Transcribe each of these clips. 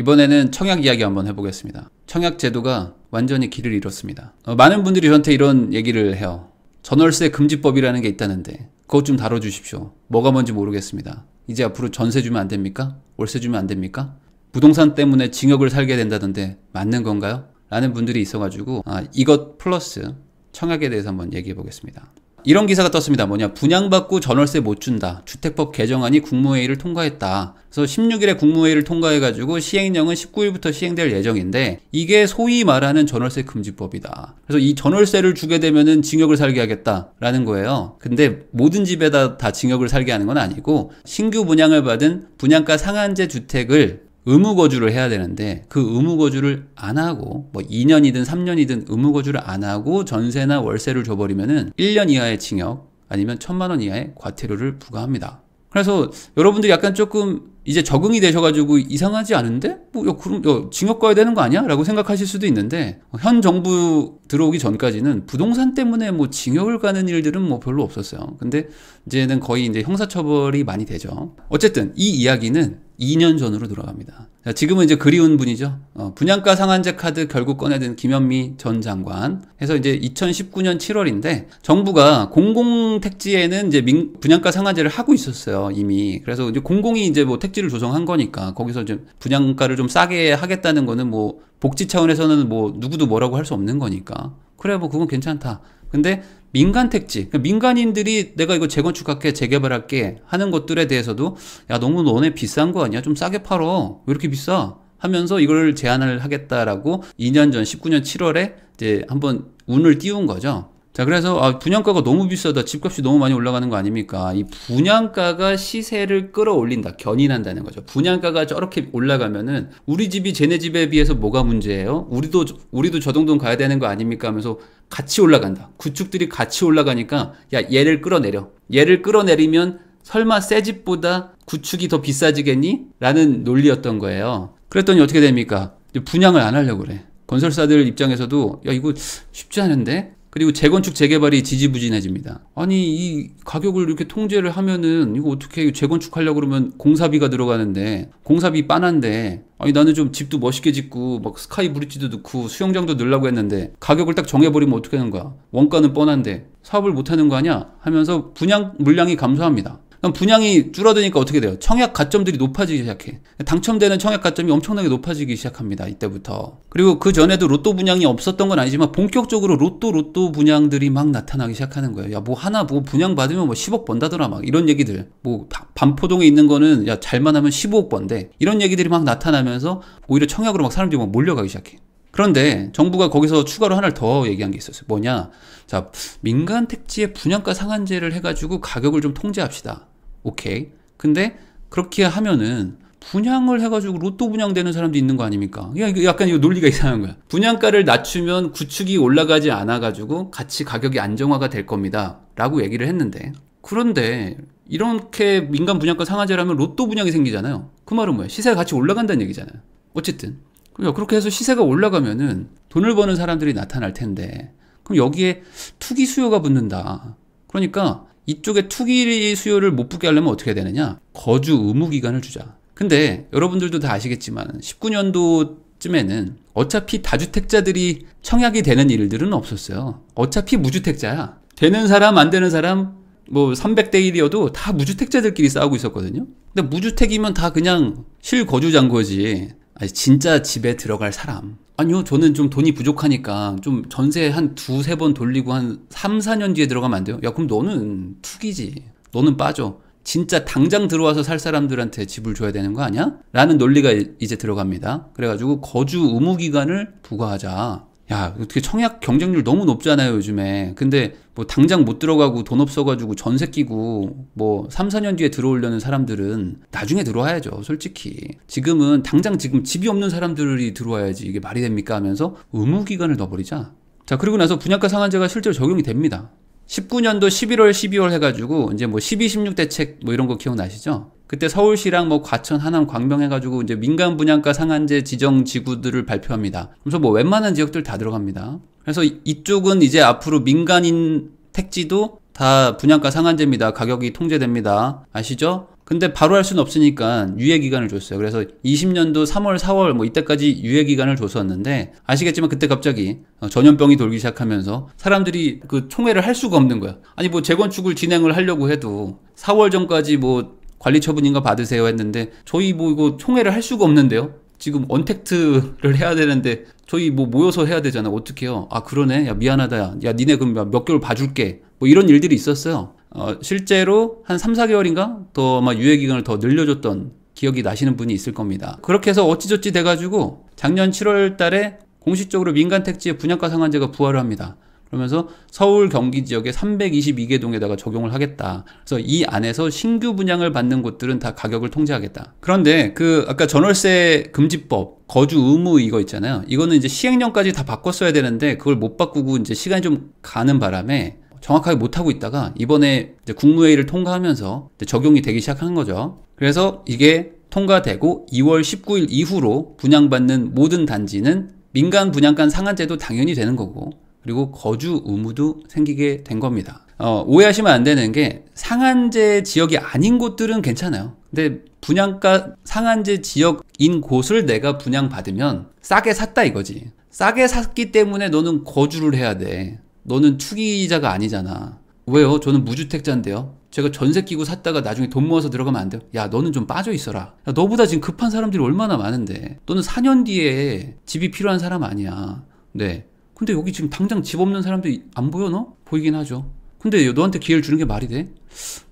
이번에는 청약 이야기 한번 해보겠습니다. 청약 제도가 완전히 길을 잃었습니다. 어, 많은 분들이 저한테 이런 얘기를 해요. 전월세 금지법이라는 게 있다는데 그것 좀 다뤄주십시오. 뭐가 뭔지 모르겠습니다. 이제 앞으로 전세 주면 안 됩니까? 월세 주면 안 됩니까? 부동산 때문에 징역을 살게 된다던데 맞는 건가요? 라는 분들이 있어가지고 아, 이것 플러스 청약에 대해서 한번 얘기해 보겠습니다. 이런 기사가 떴습니다. 뭐냐 분양받고 전월세 못 준다. 주택법 개정안이 국무회의를 통과했다. 그래서 16일에 국무회의를 통과해가지고 시행령은 19일부터 시행될 예정인데 이게 소위 말하는 전월세 금지법이다. 그래서 이 전월세를 주게 되면은 징역을 살게 하겠다라는 거예요. 근데 모든 집에다 다 징역을 살게 하는 건 아니고 신규 분양을 받은 분양가 상한제 주택을 의무 거주를 해야 되는데 그 의무 거주를 안 하고 뭐 2년이든 3년이든 의무 거주를 안 하고 전세나 월세를 줘버리면은 1년 이하의 징역 아니면 1천만 원 이하의 과태료를 부과합니다. 그래서 여러분들이 약간 조금 이제 적응이 되셔가지고 이상하지 않은데? 뭐, 그럼, 징역 가야 되는 거 아니야? 라고 생각하실 수도 있는데, 현 정부 들어오기 전까지는 부동산 때문에 뭐 징역을 가는 일들은 뭐 별로 없었어요. 근데 이제는 거의 이제 형사처벌이 많이 되죠. 어쨌든 이 이야기는 2년 전으로 돌아갑니다. 자, 지금은 이제 그리운 분이죠. 어, 분양가 상한제 카드 결국 꺼내든 김현미 전 장관. 해서 이제 2019년 7월인데 정부가 공공 택지에는 이제 민, 분양가 상한제를 하고 있었어요 이미. 그래서 이제 공공이 이제 뭐 택지를 조성한 거니까 거기서 좀 분양가를 좀 싸게 하겠다는 거는 뭐 복지 차원에서는 뭐 누구도 뭐라고 할 수 없는 거니까. 그래 뭐 그건 괜찮다. 근데 민간 택지, 그러니까 민간인들이 내가 이거 재건축할게, 재개발할게 하는 것들에 대해서도 야 너무 너네 비싼 거 아니야? 좀 싸게 팔어. 왜 이렇게 비싸? 하면서 이걸 제안을 하겠다라고 2년 전 19년 7월에 이제 한번 운을 띄운 거죠. 자, 그래서 아, 분양가가 너무 비싸다. 집값이 너무 많이 올라가는 거 아닙니까? 이 분양가가 시세를 끌어올린다. 견인한다는 거죠. 분양가가 저렇게 올라가면은 우리 집이 쟤네 집에 비해서 뭐가 문제예요? 우리도 우리도 저 정도는 가야 되는 거 아닙니까? 하면서 같이 올라간다. 구축들이 같이 올라가니까 야 얘를 끌어내려. 얘를 끌어내리면 설마 새 집보다 구축이 더 비싸지겠니? 라는 논리였던 거예요. 그랬더니 어떻게 됩니까? 분양을 안 하려고 그래. 건설사들 입장에서도 야 이거 쉽지 않은데 그리고 재건축 재개발이 지지부진해집니다. 아니 이 가격을 이렇게 통제를 하면은 이거 어떻게 재건축하려고 그러면 공사비가 들어가는데 공사비 빤한데 아니 나는 좀 집도 멋있게 짓고 막 스카이 브릿지도 넣고 수영장도 넣으려고 했는데 가격을 딱 정해버리면 어떻게 하는 거야? 원가는 뻔한데 사업을 못하는 거 아니야? 하면서 분양 물량이 감소합니다. 그럼 분양이 줄어드니까 어떻게 돼요? 청약 가점들이 높아지기 시작해. 당첨되는 청약 가점이 엄청나게 높아지기 시작합니다. 이때부터. 그리고 그 전에도 로또 분양이 없었던 건 아니지만 본격적으로 로또 로또 분양들이 막 나타나기 시작하는 거예요. 야, 뭐 하나 뭐 분양 받으면 뭐 10억 번다더라 막 이런 얘기들. 뭐 반포동에 있는 거는 야, 잘만 하면 15억 번데. 이런 얘기들이 막 나타나면서 오히려 청약으로 막 사람들이 막 몰려가기 시작해. 그런데 정부가 거기서 추가로 하나를 더 얘기한 게 있었어요. 뭐냐? 자, 민간 택지의 분양가 상한제를 해가지고 가격을 좀 통제합시다. 오케이. 근데 그렇게 하면은 분양을 해가지고 로또 분양되는 사람도 있는 거 아닙니까? 약간 이거 논리가 이상한 거야. 분양가를 낮추면 구축이 올라가지 않아가지고 같이 가격이 안정화가 될 겁니다. 라고 얘기를 했는데. 그런데 이렇게 민간 분양가 상한제라면 로또 분양이 생기잖아요. 그 말은 뭐야? 시세가 같이 올라간다는 얘기잖아요. 어쨌든. 그렇게 해서 시세가 올라가면은 돈을 버는 사람들이 나타날 텐데. 그럼 여기에 투기 수요가 붙는다. 그러니까 이쪽에 투기 수요를 못 붙게 하려면 어떻게 되느냐 거주 의무 기간을 주자 근데 여러분들도 다 아시겠지만 19년도쯤에는 어차피 다주택자들이 청약이 되는 일들은 없었어요 어차피 무주택자야 되는 사람 안 되는 사람 뭐 300대 1이어도 다 무주택자들끼리 싸우고 있었거든요 근데 무주택이면 다 그냥 실거주장 거지 아니, 진짜 집에 들어갈 사람. 아니요, 저는 좀 돈이 부족하니까 좀 전세 한 두세 번 돌리고 한 3, 4년 뒤에 들어가면 안 돼요? 야, 그럼 너는 투기지. 너는 빠져. 진짜 당장 들어와서 살 사람들한테 집을 줘야 되는 거 아니야? 라는 논리가 이제 들어갑니다. 그래가지고 거주 의무 기간을 부과하자. 야, 어떻게 청약 경쟁률 너무 높잖아요, 요즘에. 근데 뭐 당장 못 들어가고 돈 없어가지고 전세 끼고 뭐 3, 4년 뒤에 들어오려는 사람들은 나중에 들어와야죠, 솔직히. 지금은 당장 지금 집이 없는 사람들이 들어와야지 이게 말이 됩니까 하면서 의무기간을 넣어버리자. 자, 그리고 나서 분양가 상한제가 실제로 적용이 됩니다. 19년도 11월, 12월 해가지고 이제 뭐 12, 16 대책 뭐 이런 거 기억나시죠? 그때 서울시랑 뭐 과천, 하남, 광명 해가지고 이제 민간 분양가 상한제 지정 지구들을 발표합니다. 그래서 뭐 웬만한 지역들 다 들어갑니다. 그래서 이쪽은 이제 앞으로 민간인 택지도 다 분양가 상한제입니다. 가격이 통제됩니다. 아시죠? 근데 바로 할 수는 없으니까 유예 기간을 줬어요. 그래서 20년도 3월, 4월 뭐 이때까지 유예 기간을 줬었는데 아시겠지만 그때 갑자기 어, 전염병이 돌기 시작하면서 사람들이 그 총회를 할 수가 없는 거야. 아니 뭐 재건축을 진행을 하려고 해도 4월 전까지 뭐 관리 처분인가 받으세요 했는데 저희 뭐 이거 총회를 할 수가 없는데요. 지금 언택트를 해야 되는데 저희 뭐 모여서 해야 되잖아 어떡해요? 아 그러네. 야 미안하다. 야, 야 니네 그럼 몇 개월 봐줄게. 뭐 이런 일들이 있었어요. 어, 실제로 한 3, 4개월인가 더 아마 유예 기간을 더 늘려줬던 기억이 나시는 분이 있을 겁니다. 그렇게 해서 어찌저찌 돼가지고 작년 7월 달에 공식적으로 민간 택지의 분양가 상한제가 부활을 합니다. 그러면서 서울 경기 지역의 322개 동에다가 적용을 하겠다. 그래서 이 안에서 신규 분양을 받는 곳들은 다 가격을 통제하겠다. 그런데 그 아까 전월세 금지법 거주 의무 이거 있잖아요. 이거는 이제 시행령까지 다 바꿨어야 되는데 그걸 못 바꾸고 이제 시간이 좀 가는 바람에 정확하게 못하고 있다가 이번에 국무회의를 통과하면서 적용이 되기 시작한 거죠. 그래서 이게 통과되고 2월 19일 이후로 분양받는 모든 단지는 민간 분양간 상한제도 당연히 되는 거고 그리고 거주 의무도 생기게 된 겁니다. 어, 오해하시면 안 되는 게 상한제 지역이 아닌 곳들은 괜찮아요. 근데 분양가 상한제 지역인 곳을 내가 분양받으면 싸게 샀다 이거지. 싸게 샀기 때문에 너는 거주를 해야 돼. 너는 투기자가 아니잖아. 왜요? 저는 무주택자인데요. 제가 전세 끼고 샀다가 나중에 돈 모아서 들어가면 안 돼요? 야, 너는 좀 빠져 있어라. 야, 너보다 지금 급한 사람들이 얼마나 많은데. 너는 4년 뒤에 집이 필요한 사람 아니야. 네. 근데 여기 지금 당장 집 없는 사람들 안 보여 너? 보이긴 하죠. 근데 너한테 기회를 주는 게 말이 돼?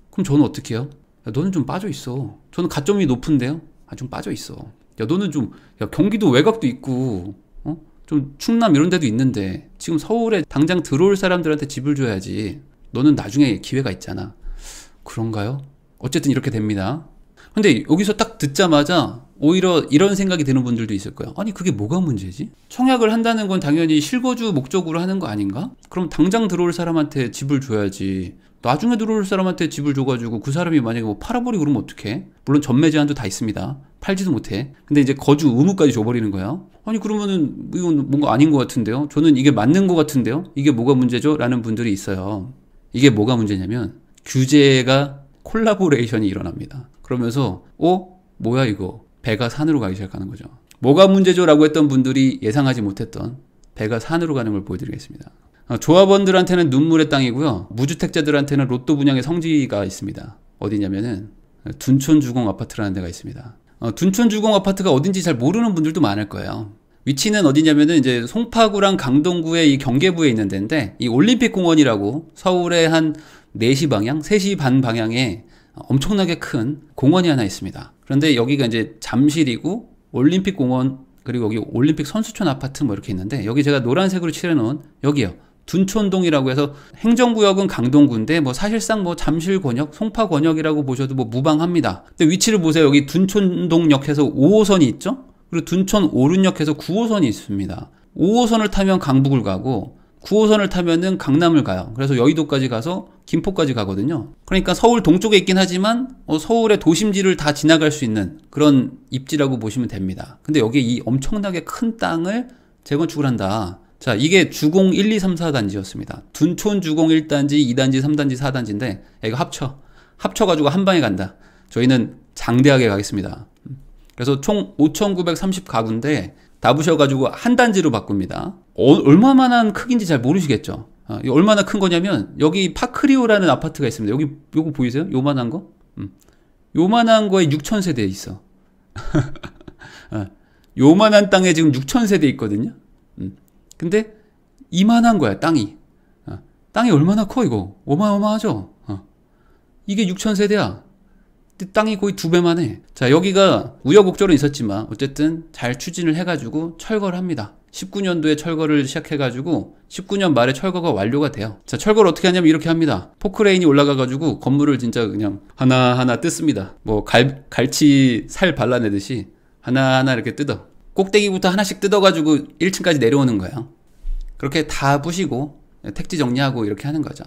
그럼 저는 어떻게 해요? 야, 너는 좀 빠져 있어. 저는 가점이 높은데요. 아, 좀 빠져 있어. 야, 너는 좀 야, 경기도 외곽도 있고 어? 좀 충남 이런 데도 있는데 지금 서울에 당장 들어올 사람들한테 집을 줘야지. 너는 나중에 기회가 있잖아. 그런가요? 어쨌든 이렇게 됩니다. 근데 여기서 딱 듣자마자 오히려 이런 생각이 드는 분들도 있을 거예요. 아니 그게 뭐가 문제지? 청약을 한다는 건 당연히 실거주 목적으로 하는 거 아닌가? 그럼 당장 들어올 사람한테 집을 줘야지. 나중에 들어올 사람한테 집을 줘가지고 그 사람이 만약에 뭐 팔아버리고 그러면 어떡해? 물론 전매 제한도 다 있습니다. 팔지도 못해. 근데 이제 거주 의무까지 줘버리는 거야. 아니 그러면은 이건 뭔가 아닌 것 같은데요. 저는 이게 맞는 것 같은데요. 이게 뭐가 문제죠? 라는 분들이 있어요. 이게 뭐가 문제냐면 규제가 콜라보레이션이 일어납니다. 그러면서 어? 뭐야 이거 배가 산으로 가기 시작하는 거죠. 뭐가 문제죠라고 했던 분들이 예상하지 못했던 배가 산으로 가는 걸 보여드리겠습니다. 어, 조합원들한테는 눈물의 땅이고요. 무주택자들한테는 로또 분양의 성지가 있습니다. 어디냐면은 둔촌 주공 아파트라는 데가 있습니다. 어, 둔촌 주공 아파트가 어딘지 잘 모르는 분들도 많을 거예요. 위치는 어디냐면은 이제 송파구랑 강동구의 이 경계부에 있는 데인데 이 올림픽 공원이라고 서울의 한 4시 방향, 3시 반 방향에 엄청나게 큰 공원이 하나 있습니다. 그런데 여기가 이제 잠실이고 올림픽 공원 그리고 여기 올림픽 선수촌 아파트 뭐 이렇게 있는데 여기 제가 노란색으로 칠해놓은 여기요. 둔촌동이라고 해서 행정구역은 강동구인데 뭐 사실상 뭐 잠실권역, 송파권역이라고 보셔도 뭐 무방합니다. 근데 위치를 보세요. 여기 둔촌동역에서 5호선이 있죠? 그리고 둔촌 오륜역에서 9호선이 있습니다. 5호선을 타면 강북을 가고 9호선을 타면은 강남을 가요. 그래서 여의도까지 가서 김포까지 가거든요. 그러니까 서울 동쪽에 있긴 하지만 어, 서울의 도심지를 다 지나갈 수 있는 그런 입지라고 보시면 됩니다. 근데 여기에 이 엄청나게 큰 땅을 재건축을 한다. 자, 이게 주공 1, 2, 3, 4단지였습니다. 둔촌 주공 1단지, 2단지, 3단지, 4단지인데 이거 합쳐. 합쳐가지고 한 방에 간다. 저희는 장대하게 가겠습니다. 그래서 총 5,930 가구인데 다 부셔가지고 한 단지로 바꿉니다. 어, 얼마만한 크기인지 잘 모르시겠죠. 아, 얼마나 큰 거냐면 여기 파크리오라는 아파트가 있습니다. 여기 요거 보이세요? 요만한 거? 음. 요만한 거에 6천 세대 있어. 아, 요만한 땅에 지금 6천 세대 있거든요. 음. 근데 이만한 거야 땅이. 아, 땅이 얼마나 커 이거? 어마어마하죠. 아, 이게 6천 세대야. 땅이 거의 두 배만 해. 자 여기가 우여곡절은 있었지만 어쨌든 잘 추진을 해가지고 철거를 합니다. 19년도에 철거를 시작해가지고 19년 말에 철거가 완료가 돼요. 자, 철거를 어떻게 하냐면 이렇게 합니다. 포크레인이 올라가가지고 건물을 진짜 그냥 하나하나 뜯습니다. 뭐 갈, 갈치 살 발라내듯이 하나하나 이렇게 뜯어. 꼭대기부터 하나씩 뜯어가지고 1층까지 내려오는 거예요. 그렇게 다 부시고 예, 택지 정리하고 이렇게 하는 거죠.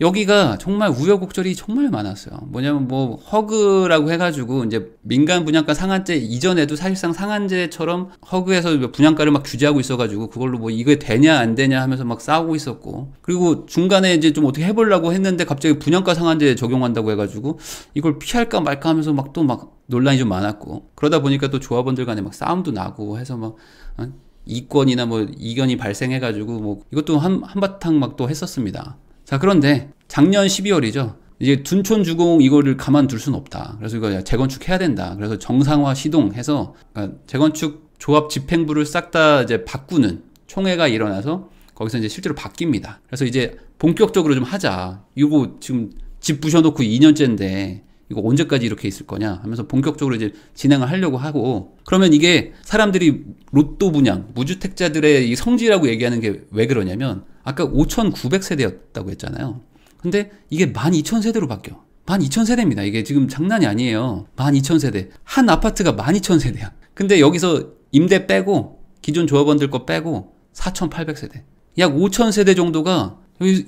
여기가 정말 우여곡절이 정말 많았어요. 뭐냐면 뭐 허그라고 해가지고 이제 민간 분양가 상한제 이전에도 사실상 상한제처럼 허그에서 뭐 분양가를 막 규제하고 있어가지고 그걸로 뭐 이게 되냐 안 되냐 하면서 막 싸우고 있었고 그리고 중간에 이제 좀 어떻게 해보려고 했는데 갑자기 분양가 상한제 적용한다고 해가지고 이걸 피할까 말까 하면서 막 또막 막 논란이 좀 많았고 그러다 보니까 또 조합원들 간에 막 싸움도 나고 해서 막 어, 이권이나 뭐 이견이 발생해가지고 뭐 이것도 한 한바탕 막 또 했었습니다. 자, 그런데 작년 12월이죠. 이제 둔촌 주공 이거를 가만둘 수는 없다. 그래서 이거 재건축해야 된다. 그래서 정상화 시동해서 그러니까 재건축 조합 집행부를 싹 다 이제 바꾸는 총회가 일어나서 거기서 이제 실제로 바뀝니다. 그래서 이제 본격적으로 좀 하자. 이거 지금 집 부셔놓고 2년째인데 이거 언제까지 이렇게 있을 거냐 하면서 본격적으로 이제 진행을 하려고 하고 그러면 이게 사람들이 로또 분양 무주택자들의 이성지라고 얘기하는 게 왜 그러냐면 아까 5,900세대였다고 했잖아요. 근데 이게 12,000세대로 바뀌어. 12,000세대입니다. 이게 지금 장난이 아니에요. 12,000세대. 한 아파트가 12,000세대야. 근데 여기서 임대 빼고 기존 조합원들 거 빼고 4,800세대. 약 5,000세대 정도가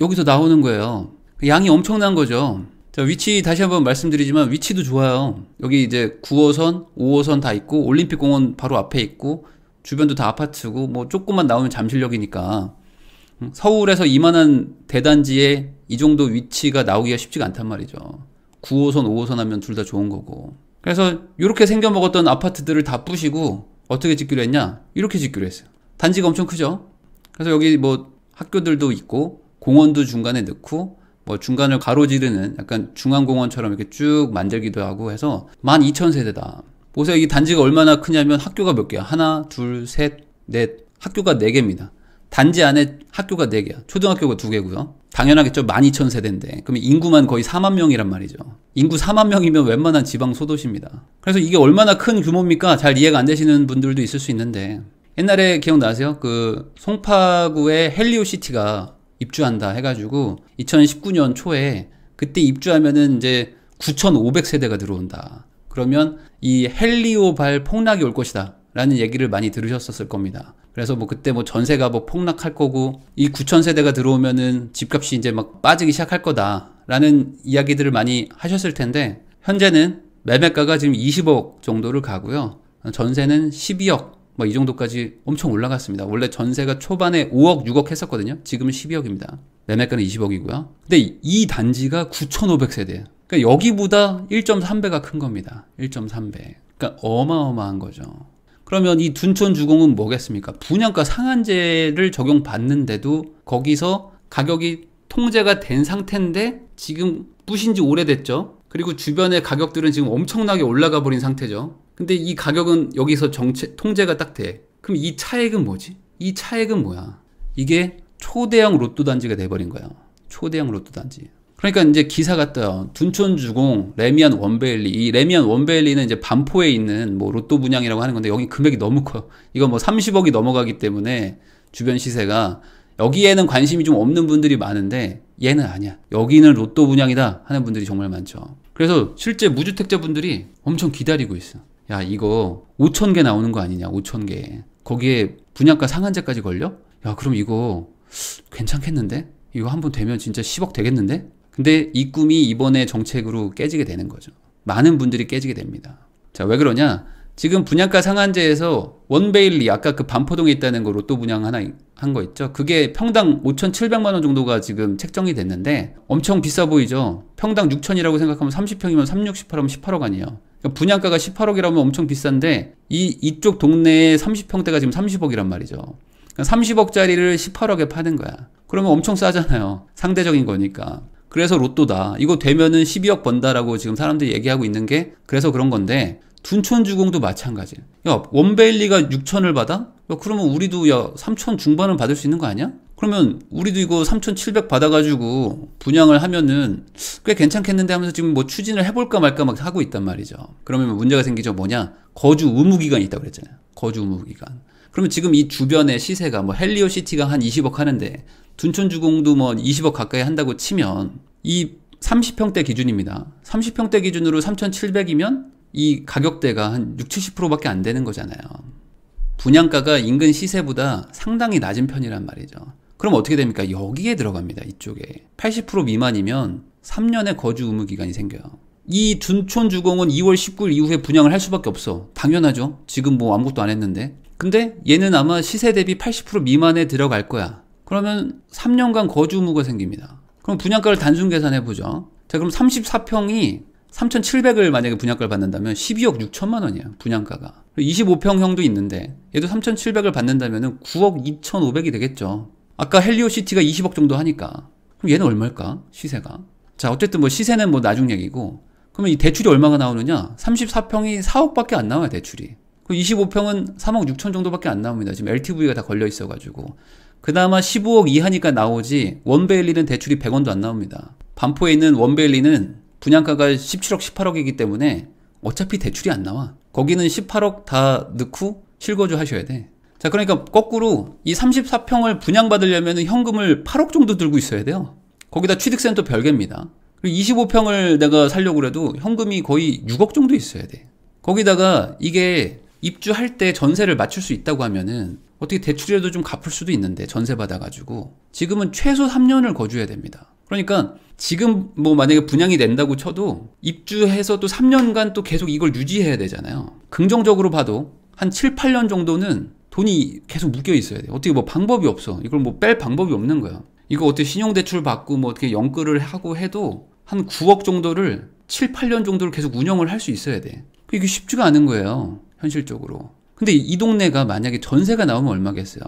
여기, 서 나오는 거예요. 양이 엄청난 거죠. 자, 위치 다시 한번 말씀드리지만 위치도 좋아요. 여기 이제 9호선, 5호선 다 있고 올림픽공원 바로 앞에 있고 주변도 다 아파트고 뭐 조금만 나오면 잠실역이니까 음, 서울에서 이만한 대단지에 이 정도 위치가 나오기가 쉽지가 않단 말이죠. 9호선, 5호선 하면 둘 다 좋은 거고. 그래서 이렇게 생겨 먹었던 아파트들을 다 부시고 어떻게 짓기로 했냐? 이렇게 짓기로 했어요. 단지가 엄청 크죠. 그래서 여기 뭐 학교들도 있고 공원도 중간에 넣고 뭐 중간을 가로지르는 약간 중앙공원처럼 이렇게 쭉 만들기도 하고 해서 12,000세대다. 보세요. 이 단지가 얼마나 크냐면 학교가 몇 개야? 하나, 둘, 셋, 넷. 학교가 4개입니다. 단지 안에 학교가 4개야. 초등학교가 2개고요. 당연하겠죠. 12,000세대인데. 그러면 인구만 거의 4만 명이란 말이죠. 인구 4만 명이면 웬만한 지방 소도시입니다. 그래서 이게 얼마나 큰 규모입니까? 잘 이해가 안 되시는 분들도 있을 수 있는데. 옛날에 기억나세요? 그송파구에 헬리오 시티가 입주한다 해가지고 2019년 초에 그때 입주하면은 이제 9,500세대가 들어온다. 그러면 이 헬리오발 폭락이 올 것이다. 라는 얘기를 많이 들으셨었을 겁니다. 그래서 뭐 그때 뭐 전세가 뭐 폭락할 거고 이 9천 세대가 들어오면은 집값이 이제 막 빠지기 시작할 거다라는 이야기들을 많이 하셨을 텐데 현재는 매매가가 지금 20억 정도를 가고요. 전세는 12억 뭐 이 정도까지 엄청 올라갔습니다. 원래 전세가 초반에 5억, 6억 했었거든요. 지금은 12억입니다. 매매가는 20억이고요. 근데 이 단지가 9,500세대예요. 그러니까 여기보다 1.3배가 큰 겁니다. 1.3배. 그러니까 어마어마한 거죠. 그러면 이 둔촌 주공은 뭐겠습니까? 분양가 상한제를 적용받는데도 거기서 가격이 통제가 된 상태인데 지금 부신 지 오래됐죠. 그리고 주변의 가격들은 지금 엄청나게 올라가 버린 상태죠. 근데 이 가격은 여기서 정체, 통제가 딱 돼. 그럼 이 차액은 뭐지? 이 차액은 뭐야? 이게 초대형 로또 단지가 돼버린 거야. 초대형 로또 단지. 그러니까 이제 기사가 떠요. 둔촌주공, 레미안 원베일리. 이 레미안 원베일리는 이제 반포에 있는 뭐 로또 분양이라고 하는 건데 여기 금액이 너무 커요. 이건 뭐 30억이 넘어가기 때문에 주변 시세가 여기에는 관심이 좀 없는 분들이 많은데 얘는 아니야. 여기는 로또 분양이다 하는 분들이 정말 많죠. 그래서 실제 무주택자분들이 엄청 기다리고 있어. 야 이거 5천 개 나오는 거 아니냐 5천 개. 거기에 분양가 상한제까지 걸려? 야 그럼 이거 괜찮겠는데? 이거 한 번 되면 진짜 10억 되겠는데? 근데 이 꿈이 이번에 정책으로 깨지게 되는 거죠. 많은 분들이 깨지게 됩니다. 자, 왜 그러냐? 지금 분양가 상한제에서 원베일리, 아까 그 반포동에 있다는 거 로또 분양 하나 한 거 있죠? 그게 평당 5,700만원 정도가 지금 책정이 됐는데 엄청 비싸 보이죠? 평당 6천이라고 생각하면 30평이면 368하면 18억 아니에요. 그러니까 분양가가 18억이라면 엄청 비싼데 이, 이쪽 동네에 30평대가 지금 30억이란 말이죠. 30억짜리를 그러니까 18억에 파는 거야. 그러면 엄청 싸잖아요. 상대적인 거니까. 그래서 로또다. 이거 되면은 12억 번다라고 지금 사람들이 얘기하고 있는 게 그래서 그런 건데 둔촌주공도 마찬가지야. 야, 원베일리가 6천을 받아? 야, 그러면 우리도 야, 3천 중반은 받을 수 있는 거 아니야? 그러면 우리도 이거 3,700 받아가지고 분양을 하면은 꽤 괜찮겠는데 하면서 지금 뭐 추진을 해볼까 말까 막 하고 있단 말이죠. 그러면 문제가 생기죠. 뭐냐? 거주 의무기간이 있다고 그랬잖아요. 거주 의무기간. 그러면 지금 이 주변의 시세가 뭐 헬리오 시티가 한 20억 하는데 둔촌주공도 뭐 20억 가까이 한다고 치면 이 30평대 기준입니다. 30평대 기준으로 3,700이면 이 가격대가 한 60, 70%밖에 안 되는 거잖아요. 분양가가 인근 시세보다 상당히 낮은 편이란 말이죠. 그럼 어떻게 됩니까? 여기에 들어갑니다. 이쪽에. 80% 미만이면 3년의 거주 의무 기간이 생겨요. 이 둔촌 주공은 2월 19일 이후에 분양을 할 수밖에 없어. 당연하죠. 지금 뭐 아무것도 안 했는데. 근데 얘는 아마 시세 대비 80% 미만에 들어갈 거야. 그러면 3년간 거주 의무가 생깁니다. 그럼 분양가를 단순 계산해 보죠. 자, 그럼 34평이 3,700을 만약에 분양가를 받는다면 12억 6천만 원이야, 분양가가. 25평형도 있는데 얘도 3,700을 받는다면 9억 2,500이 되겠죠. 아까 헬리오 시티가 20억 정도 하니까. 그럼 얘는 얼마일까? 시세가. 자, 어쨌든 뭐 시세는 뭐 나중 얘기고. 그러면 이 대출이 얼마가 나오느냐? 34평이 4억밖에 안 나와요, 대출이. 그 25평은 3억 6천 정도밖에 안 나옵니다. 지금 LTV가 다 걸려 있어가지고. 그나마 15억 이하니까 나오지 원베일리는 대출이 100원도 안 나옵니다. 반포에 있는 원베일리는 분양가가 17억 18억이기 때문에 어차피 대출이 안 나와. 거기는 18억 다 넣고 실거주 하셔야 돼. 자 그러니까 거꾸로 이 34평을 분양받으려면 현금을 8억 정도 들고 있어야 돼요. 거기다 취득센는 별개입니다. 그리고 25평을 내가 살려고 그래도 현금이 거의 6억 정도 있어야 돼. 거기다가 이게 입주할 때 전세를 맞출 수 있다고 하면은 어떻게 대출이라도 좀 갚을 수도 있는데 전세 받아가지고 지금은 최소 3년을 거주해야 됩니다. 그러니까 지금 뭐 만약에 분양이 된다고 쳐도 입주해서 또 3년간 또 계속 이걸 유지해야 되잖아요. 긍정적으로 봐도 한 7, 8년 정도는 돈이 계속 묶여 있어야 돼. 요 어떻게 뭐 방법이 없어. 이걸 뭐 뺄 방법이 없는 거야. 이거 어떻게 신용대출 받고 뭐 어떻게 연끌을 하고 해도 한 9억 정도를 7, 8년 정도를 계속 운영을 할 수 있어야 돼. 이게 쉽지가 않은 거예요. 현실적으로. 근데 이 동네가 만약에 전세가 나오면 얼마겠어요?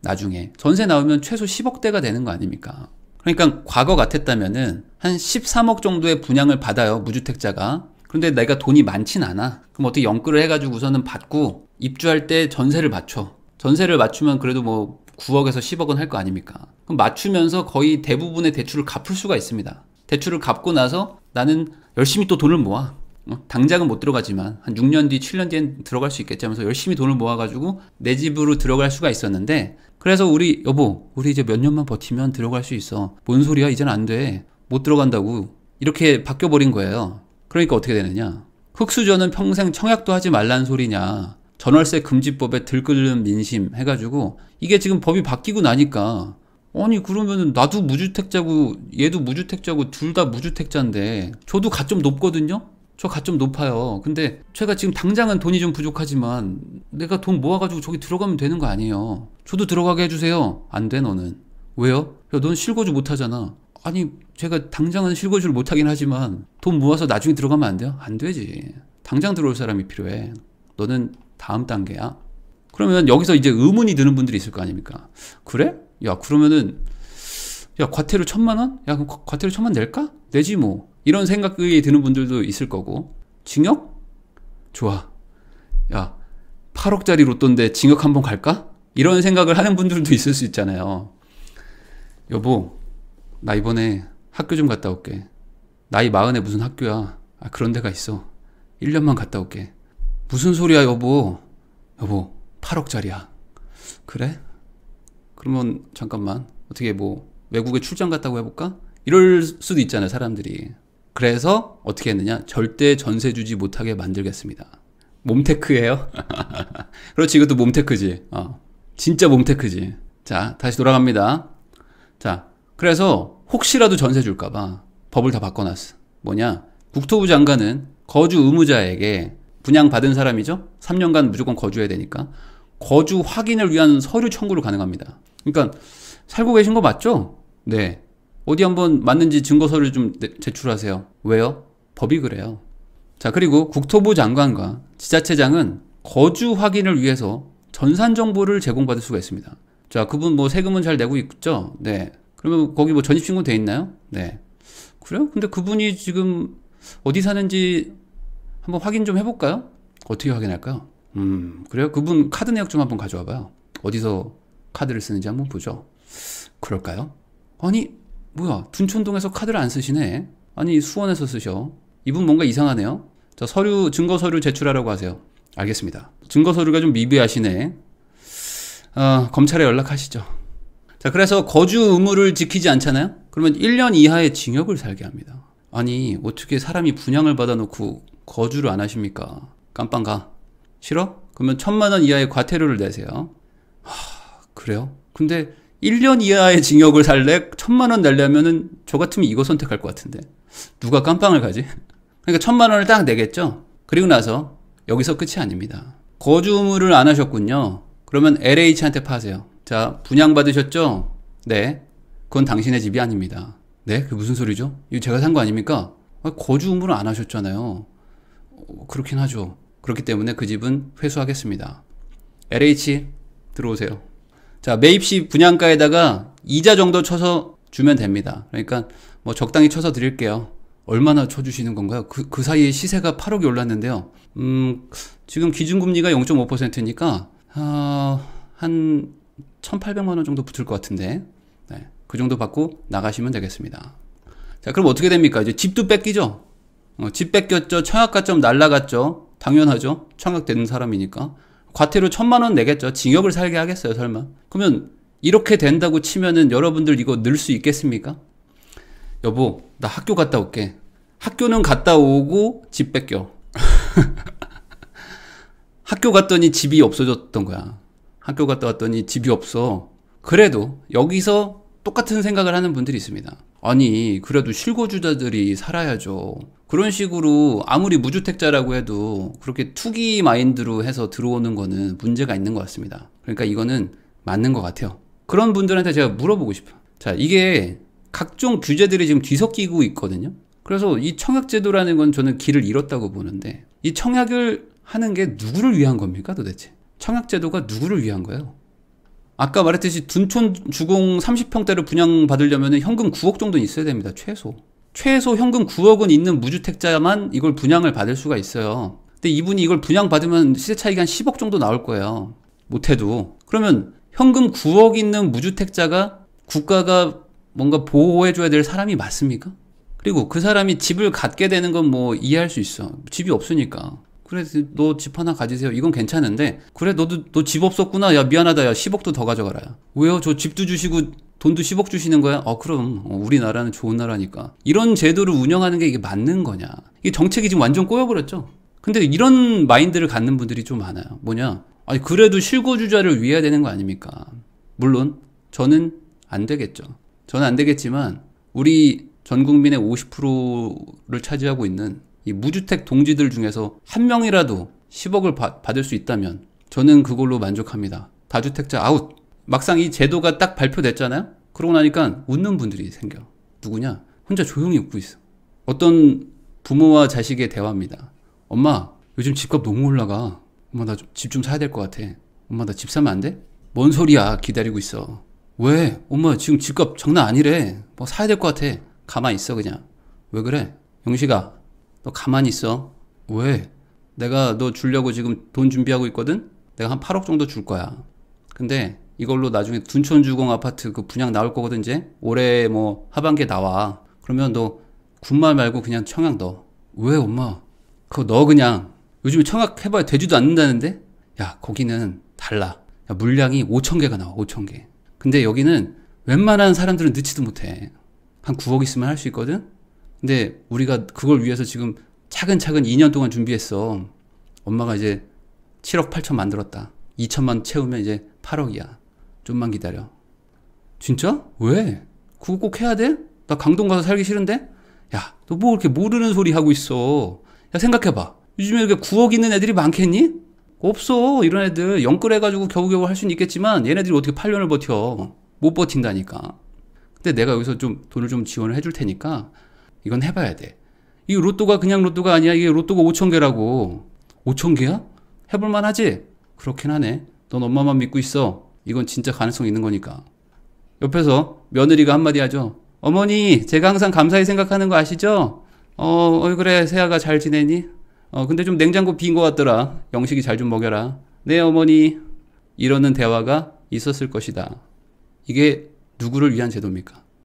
나중에. 전세 나오면 최소 10억대가 되는 거 아닙니까? 그러니까 과거 같았다면은 한 13억 정도의 분양을 받아요, 무주택자가. 그런데 내가 돈이 많진 않아. 그럼 어떻게 연끌을 해가지고 우선은 받고 입주할 때 전세를 맞춰. 전세를 맞추면 그래도 뭐 9억에서 10억은 할 거 아닙니까? 그럼 맞추면서 거의 대부분의 대출을 갚을 수가 있습니다. 대출을 갚고 나서 나는 열심히 또 돈을 모아. 어? 당장은 못 들어가지만 한 6년 뒤, 7년 뒤엔 들어갈 수 있겠지 하면서 열심히 돈을 모아가지고 내 집으로 들어갈 수가 있었는데 그래서 우리 여보 우리 이제 몇 년만 버티면 들어갈 수 있어 뭔 소리야 이젠 안돼 못 들어간다고 이렇게 바뀌어버린 거예요 그러니까 어떻게 되느냐 흑수저는 평생 청약도 하지 말란 소리냐 전월세 금지법에 들끓는 민심 해가지고 이게 지금 법이 바뀌고 나니까 아니 그러면은 나도 무주택자고 얘도 무주택자고 둘 다 무주택자인데 저도 가좀 높거든요 저 가점 높아요. 근데 제가 지금 당장은 돈이 좀 부족하지만 내가 돈 모아가지고 저기 들어가면 되는 거 아니에요. 저도 들어가게 해주세요. 안 돼, 너는. 왜요? 야, 넌 실거주 못하잖아. 아니, 제가 당장은 실거주를 못하긴 하지만 돈 모아서 나중에 들어가면 안 돼요? 안 되지. 당장 들어올 사람이 필요해. 너는 다음 단계야. 그러면 여기서 이제 의문이 드는 분들이 있을 거 아닙니까? 그래? 야, 그러면은, 야, 과태료 천만 원? 야, 그럼 과태료 천만 낼까? 내지 뭐. 이런 생각이 드는 분들도 있을 거고 징역? 좋아 야 8억짜리 로또인데 징역 한번 갈까? 이런 생각을 하는 분들도 있을 수 있잖아요 여보 나 이번에 학교 좀 갔다 올게 나이 마흔에 무슨 학교야 아, 그런 데가 있어 1년만 갔다 올게 무슨 소리야 여보 여보 8억짜리야 그래? 그러면 잠깐만 어떻게 뭐 외국에 출장 갔다고 해볼까? 이럴 수도 있잖아요 사람들이 그래서 어떻게 했느냐? 절대 전세 주지 못하게 만들겠습니다. 몸테크예요. 그렇지 이것도 몸테크지. 어. 진짜 몸테크지. 자 다시 돌아갑니다. 자 그래서 혹시라도 전세 줄까봐 법을 다 바꿔놨어. 뭐냐? 국토부 장관은 거주 의무자에게 분양 받은 사람이죠. 3년간 무조건 거주해야 되니까 거주 확인을 위한 서류 청구를 가능합니다. 그러니까 살고 계신 거 맞죠? 네. 어디 한번 맞는지 증거서를 좀 제출하세요. 왜요? 법이 그래요. 자, 그리고 국토부 장관과 지자체장은 거주 확인을 위해서 전산 정보를 제공받을 수가 있습니다. 자, 그분 뭐 세금은 잘 내고 있죠? 네. 그러면 거기 뭐 전입신고 돼 있나요? 네. 그래요? 근데 그분이 지금 어디 사는지 한번 확인 좀 해볼까요? 어떻게 확인할까요? 음, 그래요? 그분 카드 내역 좀 한번 가져와 봐요. 어디서 카드를 쓰는지 한번 보죠. 그럴까요? 아니, 뭐야 둔촌동에서 카드를 안 쓰시네 아니 수원에서 쓰셔 이분 뭔가 이상하네요 자 서류 증거 서류 제출하라고 하세요 알겠습니다 증거 서류가 좀 미비하시네 어, 검찰에 연락하시죠 자 그래서 거주 의무를 지키지 않잖아요 그러면 1년 이하의 징역을 살게 합니다 아니 어떻게 사람이 분양을 받아놓고 거주를 안 하십니까 깜빵 가 싫어? 그러면 천만 원 이하의 과태료를 내세요 하, 그래요? 근데 1년 이하의 징역을 살래? 천만 원 내려면은 저 같으면 이거 선택할 것 같은데. 누가 깜빵을 가지? 그러니까 천만 원을 딱 내겠죠? 그리고 나서 여기서 끝이 아닙니다. 거주 의을안 하셨군요. 그러면 LH한테 파세요. 자, 분양받으셨죠? 네. 그건 당신의 집이 아닙니다. 네? 그게 무슨 소리죠? 이거 제가 산 거 아닙니까? 아, 거주 의무를 안 하셨잖아요. 그렇긴 하죠. 그렇기 때문에 그 집은 회수하겠습니다. LH 들어오세요. 자, 매입시 분양가에다가 이자 정도 쳐서 주면 됩니다. 그러니까 뭐 적당히 쳐서 드릴게요. 얼마나 쳐주시는 건가요? 그, 그 사이에 시세가 8억이 올랐는데요. 음, 지금 기준금리가 0.5%니까, 어, 한 1,800만원 정도 붙을 것 같은데, 네, 그 정도 받고 나가시면 되겠습니다. 자, 그럼 어떻게 됩니까? 이제 집도 뺏기죠? 어, 집 뺏겼죠? 청약가점 날라갔죠? 당연하죠? 청약되는 사람이니까. 과태료 천만 원 내겠죠. 징역을 살게 하겠어요, 설마. 그러면 이렇게 된다고 치면은 여러분들 이거 늘 수 있겠습니까? 여보, 나 학교 갔다 올게. 학교는 갔다 오고 집 뺏겨. 학교 갔더니 집이 없어졌던 거야. 학교 갔다 왔더니 집이 없어. 그래도 여기서 똑같은 생각을 하는 분들이 있습니다. 아니, 그래도 실고주자들이 살아야죠. 그런 식으로 아무리 무주택자라고 해도 그렇게 투기 마인드로 해서 들어오는 거는 문제가 있는 것 같습니다. 그러니까 이거는 맞는 것 같아요. 그런 분들한테 제가 물어보고 싶어요. 자, 이게 각종 규제들이 지금 뒤섞이고 있거든요. 그래서 이 청약제도라는 건 저는 길을 잃었다고 보는데 이 청약을 하는 게 누구를 위한 겁니까 도대체? 청약제도가 누구를 위한 거예요? 아까 말했듯이 둔촌 주공 30평대를 분양받으려면 현금 9억 정도는 있어야 됩니다. 최소. 최소 현금 9억은 있는 무주택자만 이걸 분양을 받을 수가 있어요. 근데 이분이 이걸 분양받으면 시세 차익이 한 10억 정도 나올 거예요. 못해도. 그러면 현금 9억 있는 무주택자가 국가가 뭔가 보호해줘야 될 사람이 맞습니까? 그리고 그 사람이 집을 갖게 되는 건 뭐 이해할 수 있어. 집이 없으니까. 그래 너 집 하나 가지세요 이건 괜찮은데 그래 너도 너 집 없었구나 야 미안하다 야 10억도 더 가져가라 야. 왜요 저 집도 주시고 돈도 10억 주시는 거야? 어, 그럼. 어, 우리나라는 좋은 나라니까. 이런 제도를 운영하는 게 이게 맞는 거냐. 이게 정책이 지금 완전 꼬여버렸죠? 근데 이런 마인드를 갖는 분들이 좀 많아요. 뭐냐. 아니, 그래도 실고주자를 위해야 되는 거 아닙니까? 물론, 저는 안 되겠죠. 저는 안 되겠지만, 우리 전 국민의 50%를 차지하고 있는 이 무주택 동지들 중에서 한 명이라도 10억을 바, 받을 수 있다면 저는 그걸로 만족합니다. 다주택자 아웃. 막상 이 제도가 딱 발표됐잖아요. 그러고 나니까 웃는 분들이 생겨. 누구냐? 혼자 조용히 웃고 있어. 어떤 부모와 자식의 대화입니다. 엄마, 요즘 집값 너무 올라가. 엄마, 나 집 좀 사야 될 것 같아. 엄마, 나 집 사면 안 돼? 뭔 소리야. 기다리고 있어. 왜? 엄마, 지금 집값 장난 아니래. 뭐 사야 될 것 같아. 가만히 있어, 그냥. 왜 그래? 영식아, 너 가만히 있어. 왜? 내가 너 주려고 지금 돈 준비하고 있거든? 내가 한 8억 정도 줄 거야. 근데 이걸로 나중에 둔촌주공 아파트 그 분양 나올 거거든, 이제? 올해 뭐 하반기에 나와. 그러면 너 군말 말고 그냥 청약 넣어. 왜, 엄마? 그거 너 그냥. 요즘에 청약 해봐야 되지도 않는다는데? 야, 거기는 달라. 야, 물량이 5천 개가 나와, 5천 개. 근데 여기는 웬만한 사람들은 넣지도 못해. 한 9억 있으면 할 수 있거든? 근데 우리가 그걸 위해서 지금 차근차근 2년 동안 준비했어. 엄마가 이제 7억 8천 만들었다. 2천만 채우면 이제 8억이야. 좀만 기다려. 진짜? 왜? 그거 꼭 해야 돼? 나 강동 가서 살기 싫은데? 야, 너 뭐이렇게 모르는 소리 하고 있어. 야, 생각해봐. 요즘에 이렇게 9억 있는 애들이 많겠니? 없어. 이런 애들. 영끌해가지고 겨우겨우 할 수는 있겠지만, 얘네들이 어떻게 8년을 버텨. 못 버틴다니까. 근데 내가 여기서 좀 돈을 좀 지원을 해줄 테니까, 이건 해봐야 돼. 이 로또가 그냥 로또가 아니야. 이게 로또가 5천 개라고. 5천 개야? 해볼만 하지? 그렇긴 하네. 넌 엄마만 믿고 있어. 이건 진짜 가능성 있는 거니까. 옆에서 며느리가 한마디 하죠. 어머니, 제가 항상 감사히 생각하는 거 아시죠? 어, 어 그래, 세아가 잘 지내니? 어, 근데 좀 냉장고 빈 거 같더라. 영식이 잘 좀 먹여라. 네, 어머니. 이러는 대화가 있었을 것이다. 이게 누구를 위한 제도입니까?